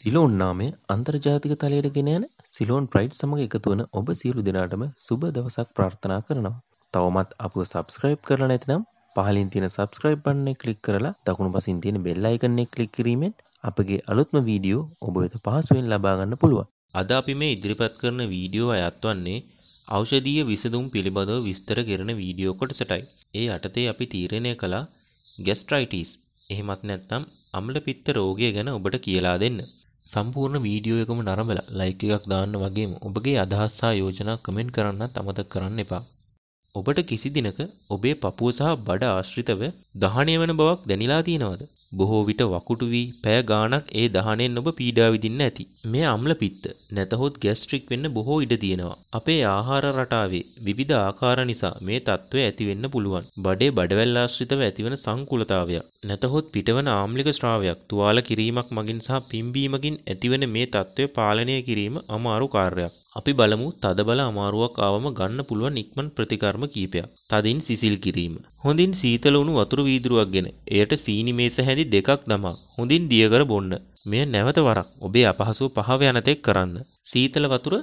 Ceylon නාමය අන්තර්ජාතික තලයට ගෙන යන සිලෝන් ප්‍රයිඩ් සමඟ එකතු වන ඔබ සියලු දෙනාටම සුබ දවසක් ප්‍රාර්ථනා කරනවා. තවමත් අපව සබස්ක්‍රයිබ් කරලා නැතිනම් පහලින් තියෙන සබස්ක්‍රයිබ් බන්නේ කලික් කරලා දකුණු පසින් තියෙන බෙල් අයිකන්නේ කලික් කිරීමෙන් අපගේ අලුත්ම වීඩියෝ ඔබ වෙත පහසුවෙන් ලබාගන්න පුළුවන්. අද අපි මේ ඉදිරිපත් කරන වීඩියෝ අයත් වන්නේ ඖෂධීය විසඳුම් පිළිබඳව විස්තර කරන වීඩියෝ කොටසටයි. ඒ යටතේ අපි තීරණය කළා ගැස්ට්‍රයිටිස් එහෙමත් නැත්නම් අම්ලපිත්ත රෝගය ගැන ඔබට කියලා දෙන්න. සම්පූර්ණ වීඩියෝ එකම නරඹලා ලයික් එකක් දාන්න වගේම ඔබගේ අදහස් සහ යෝජනා කමෙන්ට් කරන්නත් අමතක කරන්න එපා. ඔබට කිසි දිනක ඔබේ පපුව සහ බඩ ආශ්‍රිතව දහණය වන බවක් දැනිලා තියෙනවද? බොහෝ විට වකුටු වී පැය ගාණක් ඒ දහණයෙන් ඔබ පීඩා විඳින්න ඇති. මේ අම්ල පිත්ත නැතහොත් ગેස්ට්‍රික් වෙන්න බොහෝ ඉඩ තියෙනවා. අපේ ආහාර රටාවේ විවිධ ආකාර නිසා මේ తත්වය ඇති වෙන්න පුළුවන්. බඩේ බඩවැල් ආශ්‍රිතව ඇතිවන සංකූලතාවය නැතහොත් පිටවන ආම්ලික ස්‍රාවයක් තුවාල කිරීමක් මගින් සහ පිම්බීමකින් ඇතිවන මේ తත්වය පාලනය කිරීම අමාරු කාර්යයක්. අපි බලමු තදබල අමාරුවක් ආවම ගන්න පුළුවන් ඉක්මන් ප්‍රතිකර්ම කීපයක්. තදින් සිසිල් කිරීම. හොඳින් සීතල වුණු වතුර වීදුරුවක් ගෙන එයට සීනි මේස හැඳි දෙකක් දමා හොඳින් දියකර බොන්න. මෙය නැවත වරක් ඔබේ අපහසුව පහව යනතෙක් කරන්න. සීතල වතුර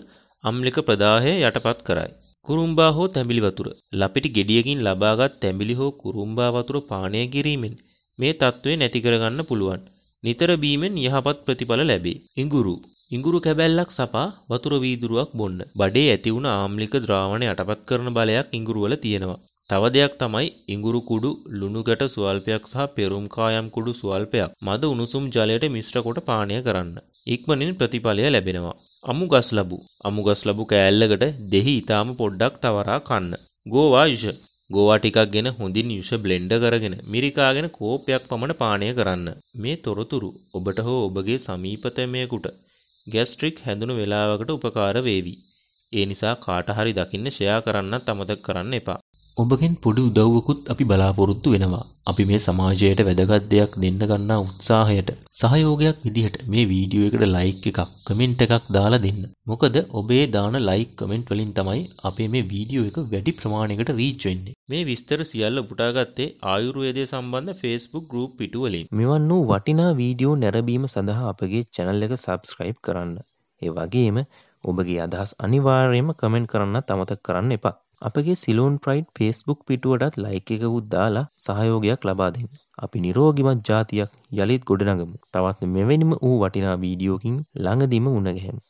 අම්ලික ප්‍රදාහය යටපත් කරයි. කුරුම්බා හෝ තැඹිලි වතුර. ලපිටි ගෙඩියකින් ලබාගත් තැඹිලි හෝ කුරුම්බා වතුර පානය කිරීමෙන් මේ తත්වේ නැති කරගන්න පුළුවන්. නිතර බීමෙන් යහපත් ප්‍රතිඵල ලැබේ. ඉඟුරු ඉඟුරු කැබැල්ලක් සපා වතුර වීදුරුවක් බොන්න. බඩේ ඇති වුණ ආම්ලික ද්‍රාවණ යටපත් කරන බලයක් ඉඟුරුවල තියෙනවා. තව දෙයක් තමයි ඉඟුරු කුඩු ලුණුගැට සුවල්පයක් සහ පෙරුම් කායම් කුඩු සුවල්පයක් මද උණුසුම් ජලයට මිශ්‍ර කොට පානය කරන්න. ඉක්මනින් ප්‍රතිඵලය ලැබෙනවා. අමු ගස් ලැබු. අමු ගස් ලැබු කෑල්ලකට දෙහි ඊටාම පොඩ්ඩක් තවරා කන්න. ගෝවා යුෂ. ගෝවා ටිකක් ගෙන හොඳින් යුෂ බ්ලෙන්ඩ කරගෙන මිරිකාගෙන කෝපයක් පමණ පානය කරන්න. මේ තොරතුරු ඔබට හෝ ඔබගේ සමීපතමයෙකුට ગેස්ට්‍රික් හැදුණු වේලාවකට උපකාර වේවි. ඒ නිසා කාට හරි දකින්න ෂෙයා කරන්නත් අමතක කරන්න එපා. ඔබගෙන් පොඩි උදව්වකුත් අපි බලාපොරොත්තු වෙනවා. අපි මේ සමාජයට වැදගත් දෙයක් දෙන්න ගන්නා උත්සාහයට සහයෝගයක් විදිහට මේ වීඩියෝ එකට ලයික් එකක්, කමෙන්ට් එකක් දාලා දෙන්න. මොකද ඔබේ දාන ලයික් කමෙන්ට් වලින් තමයි අපේ මේ වීඩියෝ එක වැඩි ප්‍රමාණයකට රීච් වෙන්නේ. මේ විස්තර සියල්ල පුටාගත්තේ ආයුර්වේදය සම්බන්ධ Facebook group පිටු වලින්. මෙවන් වූ වටිනා වීඩියෝ නැරඹීම සඳහා අපගේ channel එක subscribe කරන්න. ඒ වගේම ඔබගේ අදහස් අනිවාර්යයෙන්ම කමෙන්ට් කරන්න තමතක කරන්න එපා. අපගේ සිලෝන් ප්‍රයිඩ් ෆේස්බුක් පිටුවටත් ලයික් එකකුත් දාලා සහයෝගයක් ලබා දෙන්න. අපි නිරෝගිමත් ජාතියක් යළිත් ගොඩනගමු. තවත් මෙවැනිම වූ වටිනා වීඩියෝකින් ළඟදිම මුණගැහෙමු.